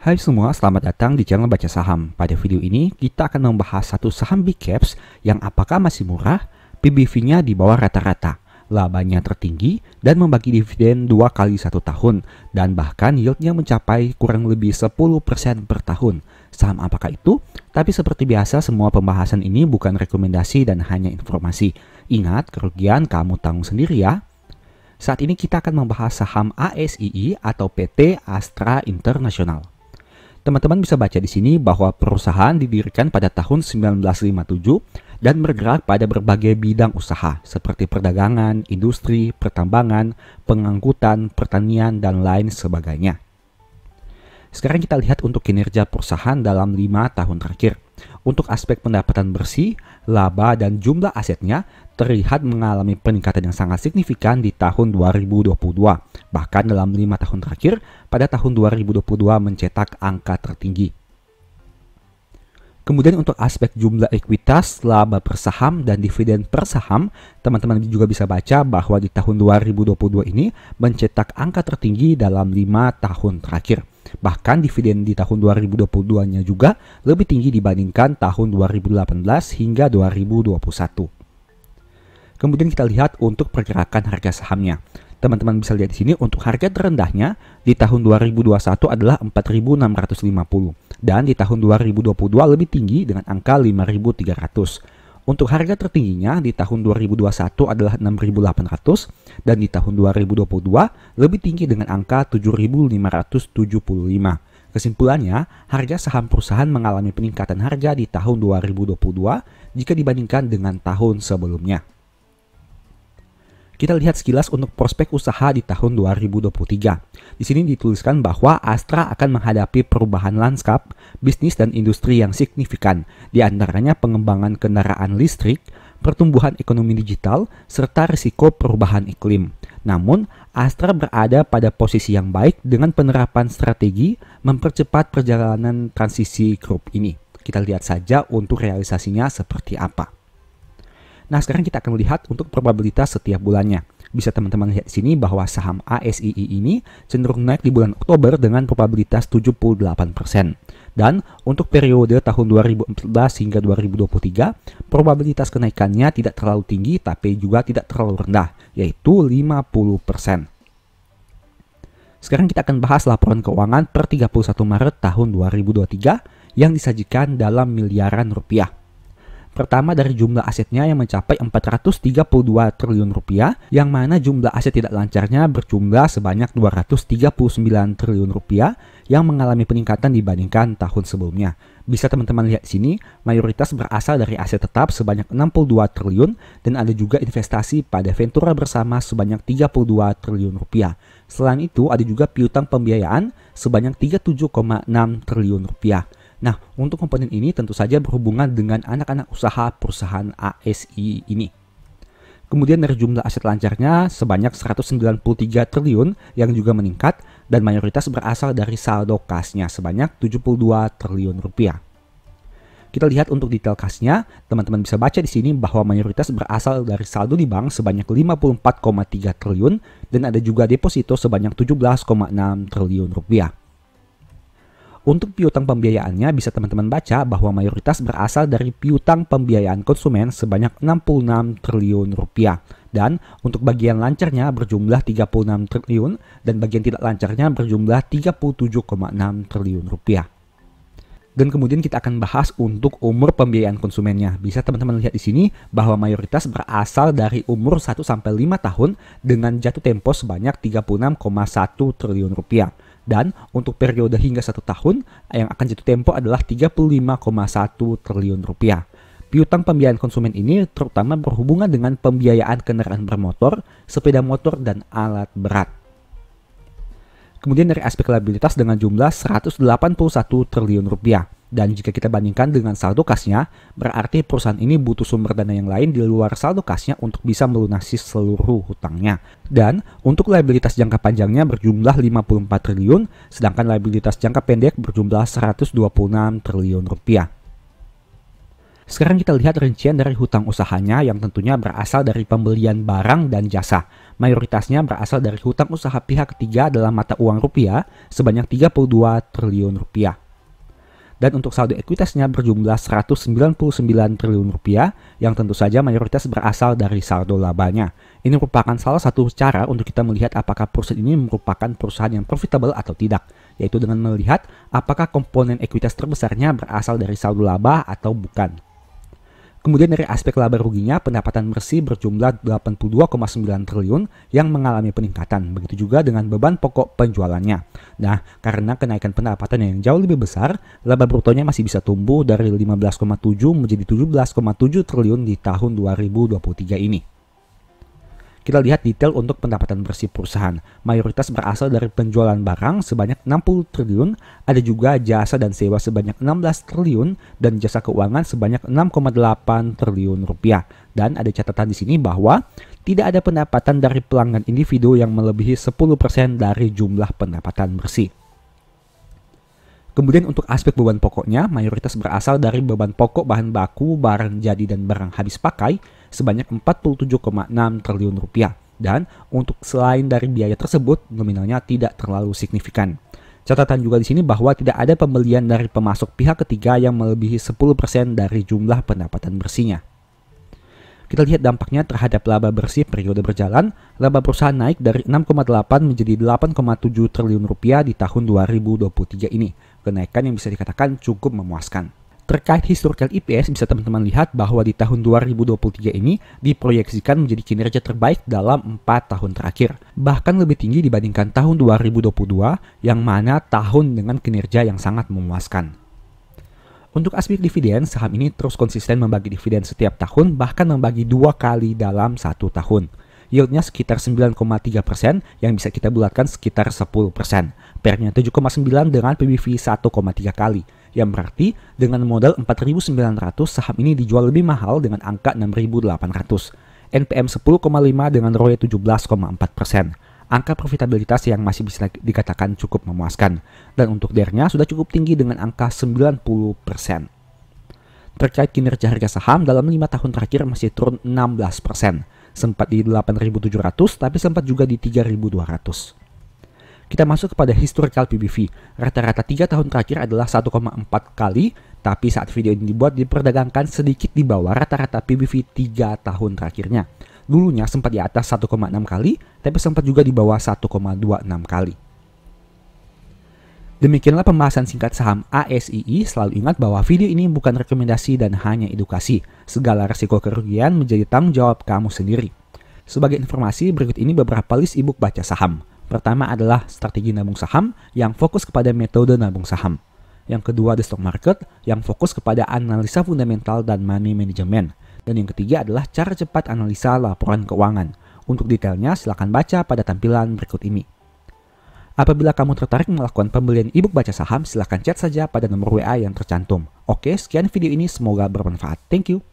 Hai semua, selamat datang di channel Baca Saham. Pada video ini, kita akan membahas satu saham big caps yang apakah masih murah, PBV-nya di bawah rata-rata, labanya tertinggi, dan membagi dividen dua kali satu tahun, dan bahkan yieldnya mencapai kurang lebih 10% per tahun. Saham apakah itu? Tapi seperti biasa, semua pembahasan ini bukan rekomendasi dan hanya informasi. Ingat, kerugian kamu tanggung sendiri ya. Saat ini kita akan membahas saham ASII atau PT Astra International. Teman-teman bisa baca di sini bahwa perusahaan didirikan pada tahun 1957 dan bergerak pada berbagai bidang usaha seperti perdagangan, industri, pertambangan, pengangkutan, pertanian, dan lain sebagainya. Sekarang kita lihat untuk kinerja perusahaan dalam 5 tahun terakhir. Untuk aspek pendapatan bersih, laba, dan jumlah asetnya terlihat mengalami peningkatan yang sangat signifikan di tahun 2022 Bahkan dalam lima tahun terakhir, pada tahun 2022 mencetak angka tertinggi. Kemudian untuk aspek jumlah ekuitas, laba per saham, dan dividen per saham, teman-teman juga bisa baca bahwa di tahun 2022 ini mencetak angka tertinggi dalam lima tahun terakhir. Bahkan dividen di tahun 2022-nya juga lebih tinggi dibandingkan tahun 2018 hingga 2021. Kemudian kita lihat untuk pergerakan harga sahamnya teman-teman bisa lihat di sini untuk harga terendahnya di tahun 2021 adalah 4.650 dan di tahun 2022 lebih tinggi dengan angka 5.300. Untuk harga tertingginya di tahun 2021 adalah 6.800 dan di tahun 2022 lebih tinggi dengan angka 7.575. Kesimpulannya, harga saham perusahaan mengalami peningkatan harga di tahun 2022 jika dibandingkan dengan tahun sebelumnya. Kita lihat sekilas untuk prospek usaha di tahun 2023. Di sini dituliskan bahwa Astra akan menghadapi perubahan lanskap, bisnis dan industri yang signifikan, di antaranya pengembangan kendaraan listrik, pertumbuhan ekonomi digital, serta risiko perubahan iklim. Namun, Astra berada pada posisi yang baik dengan penerapan strategi mempercepat perjalanan transisi grup ini. Kita lihat saja untuk realisasinya seperti apa. Nah, sekarang kita akan melihat untuk probabilitas setiap bulannya. Bisa teman-teman lihat di sini bahwa saham ASII ini cenderung naik di bulan Oktober dengan probabilitas 78%. Dan untuk periode tahun 2014 hingga 2023, probabilitas kenaikannya tidak terlalu tinggi tapi juga tidak terlalu rendah, yaitu 50%. Sekarang kita akan bahas laporan keuangan per 31 Maret tahun 2023 yang disajikan dalam miliaran rupiah. Pertama dari jumlah asetnya yang mencapai 432 triliun rupiah, yang mana jumlah aset tidak lancarnya berjumlah sebanyak 239 triliun rupiah yang mengalami peningkatan dibandingkan tahun sebelumnya. Bisa teman-teman lihat sini, mayoritas berasal dari aset tetap sebanyak 62 triliun dan ada juga investasi pada Ventura bersama sebanyak 32 triliun rupiah. Selain itu, ada juga piutang pembiayaan sebanyak 37,6 triliun rupiah. Nah, untuk komponen ini tentu saja berhubungan dengan anak-anak usaha perusahaan ASI ini. Kemudian dari jumlah aset lancarnya sebanyak 193 triliun yang juga meningkat dan mayoritas berasal dari saldo kasnya sebanyak 72 triliun rupiah. Kita lihat untuk detail kasnya, teman-teman bisa baca di sini bahwa mayoritas berasal dari saldo di bank sebanyak 54,3 triliun dan ada juga deposito sebanyak 17,6 triliun rupiah. Untuk piutang pembiayaannya bisa teman-teman baca bahwa mayoritas berasal dari piutang pembiayaan konsumen sebanyak 66 triliun rupiah. Dan untuk bagian lancarnya berjumlah 36 triliun dan bagian tidak lancarnya berjumlah 37,6 triliun rupiah. Dan kemudian kita akan bahas untuk umur pembiayaan konsumennya. Bisa teman-teman lihat di sini bahwa mayoritas berasal dari umur 1 5 tahun dengan jatuh tempo sebanyak 36,1 triliun rupiah. Dan untuk periode hingga satu tahun yang akan jatuh tempo adalah 35,1 triliun rupiah. Piutang pembiayaan konsumen ini terutama berhubungan dengan pembiayaan kendaraan bermotor, sepeda motor, dan alat berat. Kemudian dari aspek liabilitas dengan jumlah 181 triliun rupiah. Dan jika kita bandingkan dengan saldo kasnya, berarti perusahaan ini butuh sumber dana yang lain di luar saldo kasnya untuk bisa melunasi seluruh hutangnya. Dan untuk liabilitas jangka panjangnya berjumlah 54 triliun, sedangkan liabilitas jangka pendek berjumlah 126 triliun rupiah. Sekarang kita lihat rincian dari hutang usahanya yang tentunya berasal dari pembelian barang dan jasa. Mayoritasnya berasal dari hutang usaha pihak ketiga dalam mata uang rupiah sebanyak 32 triliun rupiah dan untuk saldo ekuitasnya berjumlah 199 triliun rupiah yang tentu saja mayoritas berasal dari saldo labanya. Ini merupakan salah satu cara untuk kita melihat apakah perusahaan ini merupakan perusahaan yang profitable atau tidak, yaitu dengan melihat apakah komponen ekuitas terbesarnya berasal dari saldo laba atau bukan. Kemudian dari aspek laba ruginya, pendapatan bersih berjumlah 82,9 triliun yang mengalami peningkatan, begitu juga dengan beban pokok penjualannya. Nah, karena kenaikan pendapatan yang jauh lebih besar, laba brutonya masih bisa tumbuh dari 15,7 menjadi 17,7 triliun di tahun 2023 ini. Kita lihat detail untuk pendapatan bersih perusahaan. Mayoritas berasal dari penjualan barang sebanyak 60 triliun, ada juga jasa dan sewa sebanyak 16 triliun, dan jasa keuangan sebanyak 6,8 triliun rupiah. Dan ada catatan di sini bahwa tidak ada pendapatan dari pelanggan individu yang melebihi 10% dari jumlah pendapatan bersih. Kemudian untuk aspek beban pokoknya, mayoritas berasal dari beban pokok bahan baku, barang jadi, dan barang habis pakai, sebanyak 47,6 triliun rupiah dan untuk selain dari biaya tersebut nominalnya tidak terlalu signifikan. Catatan juga di sini bahwa tidak ada pembelian dari pemasok pihak ketiga yang melebihi 10% dari jumlah pendapatan bersihnya. Kita lihat dampaknya terhadap laba bersih periode berjalan, laba perusahaan naik dari 6,8 menjadi 8,7 triliun rupiah di tahun 2023 ini. Kenaikan yang bisa dikatakan cukup memuaskan. Terkait historical IPS e bisa teman-teman lihat bahwa di tahun 2023 ini diproyeksikan menjadi kinerja terbaik dalam 4 tahun terakhir. Bahkan lebih tinggi dibandingkan tahun 2022 yang mana tahun dengan kinerja yang sangat memuaskan. Untuk aspek dividen, saham ini terus konsisten membagi dividen setiap tahun bahkan membagi dua kali dalam satu tahun. Yieldnya sekitar 9,3% yang bisa kita bulatkan sekitar 10%. Pernya 7,9 dengan PBV 1,3 kali yang berarti dengan modal 4.900 saham ini dijual lebih mahal dengan angka 6.800. NPM 10,5 dengan ROE 17,4%. Angka profitabilitas yang masih bisa dikatakan cukup memuaskan. Dan untuk der sudah cukup tinggi dengan angka 90%. Terkait kinerja harga saham dalam 5 tahun terakhir masih turun 16%. Sempat di 8.700 tapi sempat juga di 3.200 kita masuk kepada historical PBV. Rata-rata 3 tahun terakhir adalah 1,4 kali, tapi saat video ini dibuat diperdagangkan sedikit di bawah rata-rata PBV 3 tahun terakhirnya. Dulunya sempat di atas 1,6 kali, tapi sempat juga di bawah 1,26 kali. Demikianlah pembahasan singkat saham ASII. Selalu ingat bahwa video ini bukan rekomendasi dan hanya edukasi. Segala resiko kerugian menjadi tanggung jawab kamu sendiri. Sebagai informasi, berikut ini beberapa list e baca saham. Pertama adalah strategi nabung saham yang fokus kepada metode nabung saham. Yang kedua ada stock market yang fokus kepada analisa fundamental dan money management. Dan yang ketiga adalah cara cepat analisa laporan keuangan. Untuk detailnya silahkan baca pada tampilan berikut ini. Apabila kamu tertarik melakukan pembelian ebook baca saham, silahkan chat saja pada nomor WA yang tercantum. Oke, sekian video ini, semoga bermanfaat. Thank you.